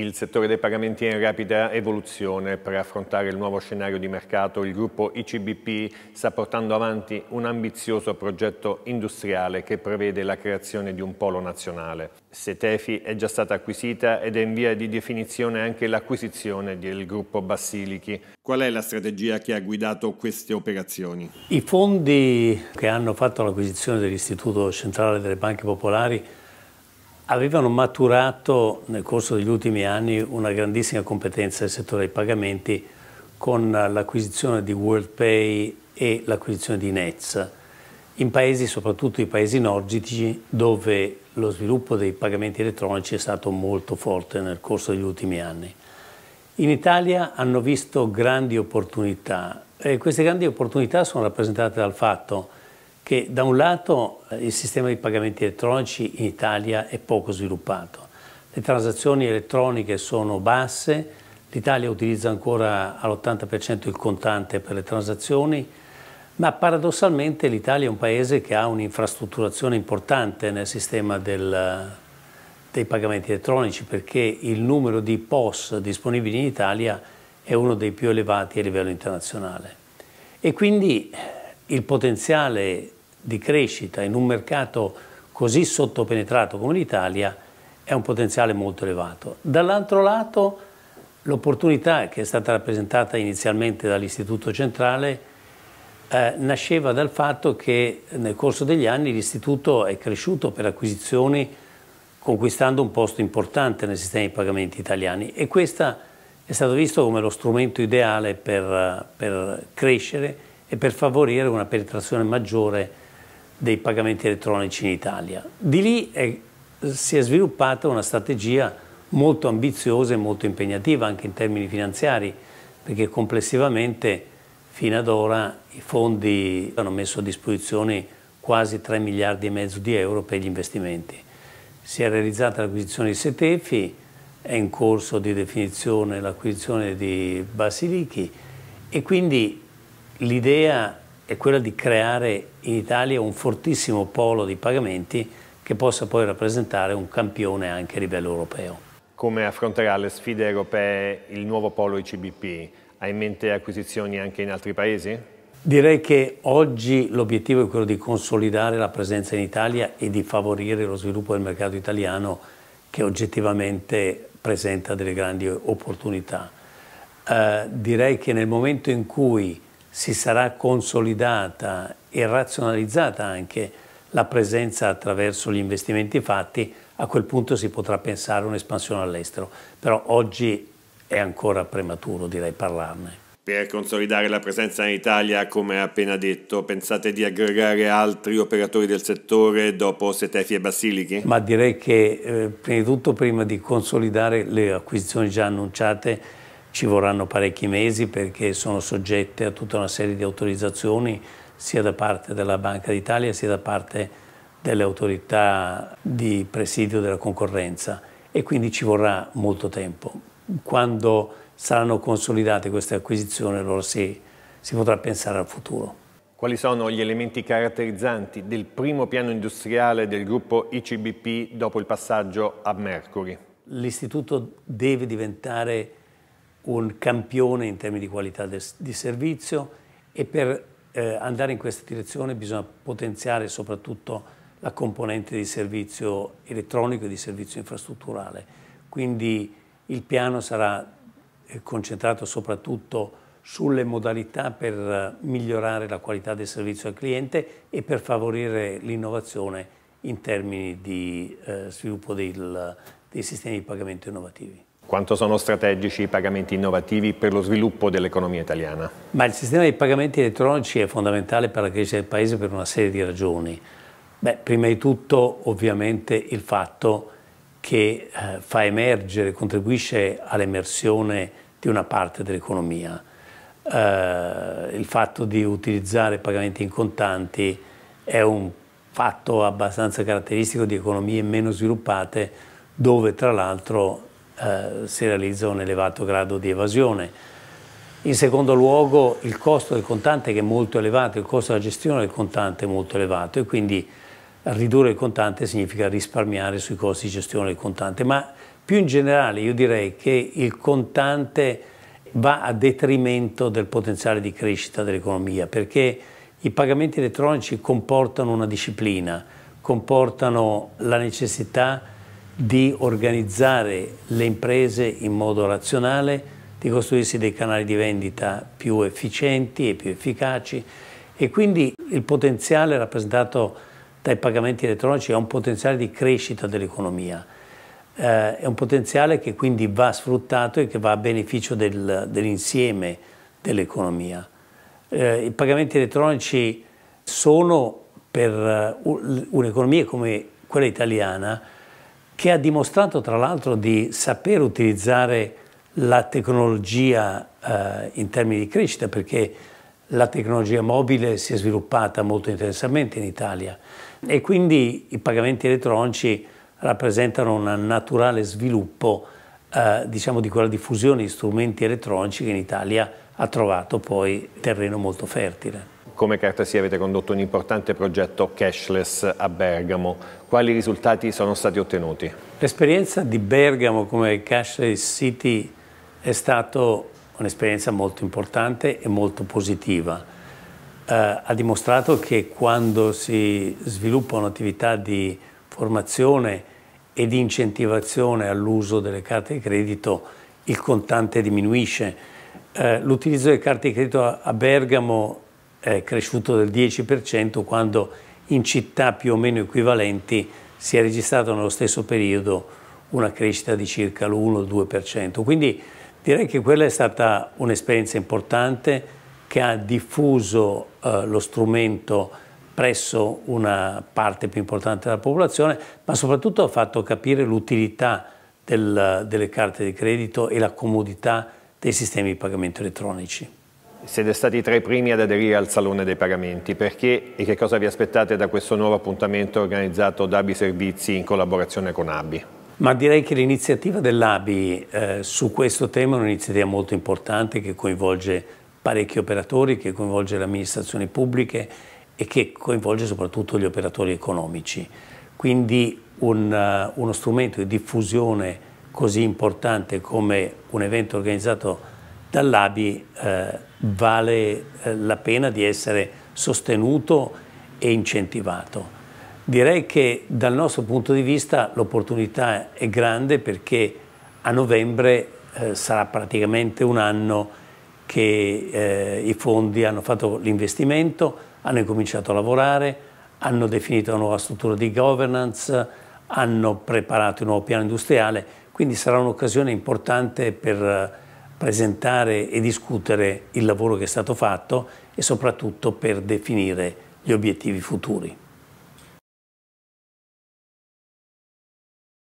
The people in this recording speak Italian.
Il settore dei pagamenti è in rapida evoluzione. Per affrontare il nuovo scenario di mercato, il gruppo ICBP sta portando avanti un ambizioso progetto industriale che prevede la creazione di un polo nazionale. Setefi è già stata acquisita ed è in via di definizione anche l'acquisizione del gruppo Basilichi. Qual è la strategia che ha guidato queste operazioni? I fondi che hanno fatto l'acquisizione dell'Istituto Centrale delle Banche Popolari avevano maturato nel corso degli ultimi anni una grandissima competenza nel settore dei pagamenti con l'acquisizione di WorldPay e l'acquisizione di Nets in paesi, soprattutto i paesi nordici, dove lo sviluppo dei pagamenti elettronici è stato molto forte nel corso degli ultimi anni. In Italia hanno visto grandi opportunità e queste grandi opportunità sono rappresentate dal fatto che da un lato eh, il sistema di pagamenti elettronici in Italia è poco sviluppato, le transazioni elettroniche sono basse, l'Italia utilizza ancora all'80% il contante per le transazioni, ma paradossalmente l'Italia è un paese che ha un'infrastrutturazione importante nel sistema del, dei pagamenti elettronici perché il numero di POS disponibili in Italia è uno dei più elevati a livello internazionale e quindi il potenziale di crescita in un mercato così sottopenetrato come l'Italia è un potenziale molto elevato. Dall'altro lato l'opportunità che è stata rappresentata inizialmente dall'Istituto Centrale eh, nasceva dal fatto che nel corso degli anni l'Istituto è cresciuto per acquisizioni conquistando un posto importante nel sistema di pagamenti italiani e questa è stato visto come lo strumento ideale per, per crescere e per favorire una penetrazione maggiore dei pagamenti elettronici in Italia. Di lì è, si è sviluppata una strategia molto ambiziosa e molto impegnativa anche in termini finanziari, perché complessivamente fino ad ora i fondi hanno messo a disposizione quasi 3 miliardi e mezzo di euro per gli investimenti. Si è realizzata l'acquisizione di Setefi, è in corso di definizione l'acquisizione di Basilichi e quindi l'idea è quella di creare in Italia un fortissimo polo di pagamenti che possa poi rappresentare un campione anche a livello europeo. Come affronterà le sfide europee il nuovo polo ICBP? Ha in mente acquisizioni anche in altri paesi? Direi che oggi l'obiettivo è quello di consolidare la presenza in Italia e di favorire lo sviluppo del mercato italiano che oggettivamente presenta delle grandi opportunità. Eh, direi che nel momento in cui si sarà consolidata e razionalizzata anche la presenza attraverso gli investimenti fatti, a quel punto si potrà pensare a un'espansione all'estero. Però oggi è ancora prematuro, direi, parlarne. Per consolidare la presenza in Italia, come appena detto, pensate di aggregare altri operatori del settore dopo Setefi e Basilichi? Ma direi che eh, prima di tutto, prima di consolidare le acquisizioni già annunciate, ci vorranno parecchi mesi perché sono soggette a tutta una serie di autorizzazioni sia da parte della Banca d'Italia sia da parte delle autorità di presidio della concorrenza e quindi ci vorrà molto tempo. Quando saranno consolidate queste acquisizioni allora si, si potrà pensare al futuro. Quali sono gli elementi caratterizzanti del primo piano industriale del gruppo ICBP dopo il passaggio a Mercury? L'istituto deve diventare un campione in termini di qualità de, di servizio e per eh, andare in questa direzione bisogna potenziare soprattutto la componente di servizio elettronico e di servizio infrastrutturale. Quindi il piano sarà eh, concentrato soprattutto sulle modalità per eh, migliorare la qualità del servizio al cliente e per favorire l'innovazione in termini di eh, sviluppo del, dei sistemi di pagamento innovativi. Quanto sono strategici i pagamenti innovativi per lo sviluppo dell'economia italiana? Ma il sistema dei pagamenti elettronici è fondamentale per la crescita del Paese per una serie di ragioni. Beh, prima di tutto ovviamente il fatto che eh, fa emergere, contribuisce all'emersione di una parte dell'economia. Eh, il fatto di utilizzare pagamenti in contanti è un fatto abbastanza caratteristico di economie meno sviluppate dove tra l'altro eh, si realizza un elevato grado di evasione. In secondo luogo il costo del contante che è molto elevato, il costo della gestione del contante è molto elevato e quindi ridurre il contante significa risparmiare sui costi di gestione del contante, ma più in generale io direi che il contante va a detrimento del potenziale di crescita dell'economia perché i pagamenti elettronici comportano una disciplina, comportano la necessità di organizzare le imprese in modo razionale, di costruirsi dei canali di vendita più efficienti e più efficaci e quindi il potenziale rappresentato dai pagamenti elettronici è un potenziale di crescita dell'economia, eh, è un potenziale che quindi va sfruttato e che va a beneficio del, dell'insieme dell'economia. Eh, I pagamenti elettronici sono per eh, un'economia come quella italiana che ha dimostrato tra l'altro di saper utilizzare la tecnologia eh, in termini di crescita, perché la tecnologia mobile si è sviluppata molto intensamente in Italia e quindi i pagamenti elettronici rappresentano un naturale sviluppo eh, diciamo di quella diffusione di strumenti elettronici che in Italia ha trovato poi terreno molto fertile come Cartasia avete condotto un importante progetto cashless a Bergamo. Quali risultati sono stati ottenuti? L'esperienza di Bergamo come cashless city è stata un'esperienza molto importante e molto positiva. Eh, ha dimostrato che quando si sviluppa un'attività di formazione e di incentivazione all'uso delle carte di credito, il contante diminuisce. Eh, l'utilizzo delle carte di credito a, a Bergamo è cresciuto del 10% quando in città più o meno equivalenti si è registrato nello stesso periodo una crescita di circa l'1-2%. Quindi direi che quella è stata un'esperienza importante che ha diffuso eh, lo strumento presso una parte più importante della popolazione, ma soprattutto ha fatto capire l'utilità del, delle carte di credito e la comodità dei sistemi di pagamento elettronici siete stati tra i primi ad aderire al Salone dei Pagamenti, perché e che cosa vi aspettate da questo nuovo appuntamento organizzato da ABI Servizi in collaborazione con ABI? Ma direi che l'iniziativa dell'ABI eh, su questo tema è un'iniziativa molto importante che coinvolge parecchi operatori, che coinvolge le amministrazioni pubbliche e che coinvolge soprattutto gli operatori economici. Quindi un, uh, uno strumento di diffusione così importante come un evento organizzato da Dall'ABI eh, vale eh, la pena di essere sostenuto e incentivato. Direi che dal nostro punto di vista l'opportunità è grande perché a novembre eh, sarà praticamente un anno che eh, i fondi hanno fatto l'investimento, hanno incominciato a lavorare, hanno definito una nuova struttura di governance, hanno preparato il nuovo piano industriale, quindi sarà un'occasione importante per eh, presentare e discutere il lavoro che è stato fatto e soprattutto per definire gli obiettivi futuri.